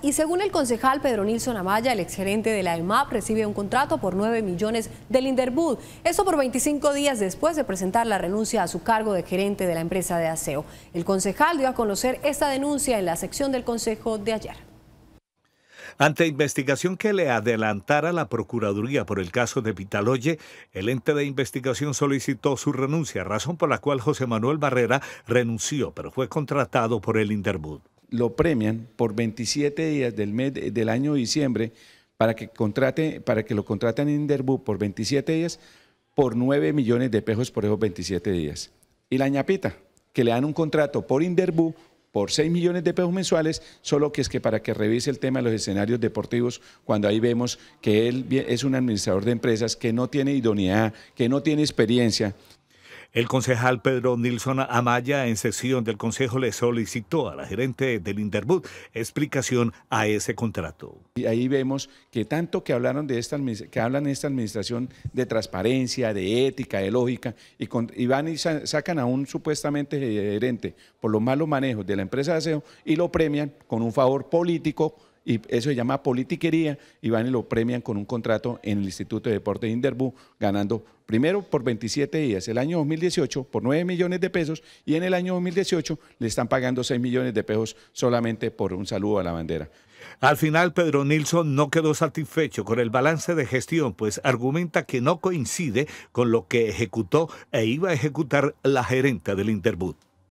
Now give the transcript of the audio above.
Y según el concejal Pedro Nilsson Amaya, el exgerente de la EMAP recibe un contrato por 9 millones del Interbud. Eso por 25 días después de presentar la renuncia a su cargo de gerente de la empresa de aseo. El concejal dio a conocer esta denuncia en la sección del consejo de ayer. Ante investigación que le adelantara la Procuraduría por el caso de Pitaloye, el ente de investigación solicitó su renuncia, razón por la cual José Manuel Barrera renunció, pero fue contratado por el Interbud lo premian por 27 días del, mes, del año diciembre para que, contrate, para que lo contraten en Derbu por 27 días por 9 millones de pesos por esos 27 días. Y la ñapita, que le dan un contrato por Inderbu por 6 millones de pesos mensuales, solo que es que para que revise el tema de los escenarios deportivos, cuando ahí vemos que él es un administrador de empresas que no tiene idoneidad, que no tiene experiencia, el concejal Pedro Nilsson Amaya en sesión del Consejo le solicitó a la gerente del Interbud explicación a ese contrato. Y ahí vemos que tanto que hablaron de esta que hablan de esta administración de transparencia, de ética, de lógica y, van y sacan a un supuestamente gerente por los malos manejos de la empresa de aseo y lo premian con un favor político y eso se llama politiquería y van y lo premian con un contrato en el Instituto de Deporte de Interbú, ganando primero por 27 días, el año 2018 por 9 millones de pesos y en el año 2018 le están pagando 6 millones de pesos solamente por un saludo a la bandera. Al final, Pedro Nilsson no quedó satisfecho con el balance de gestión, pues argumenta que no coincide con lo que ejecutó e iba a ejecutar la gerente del Interbú.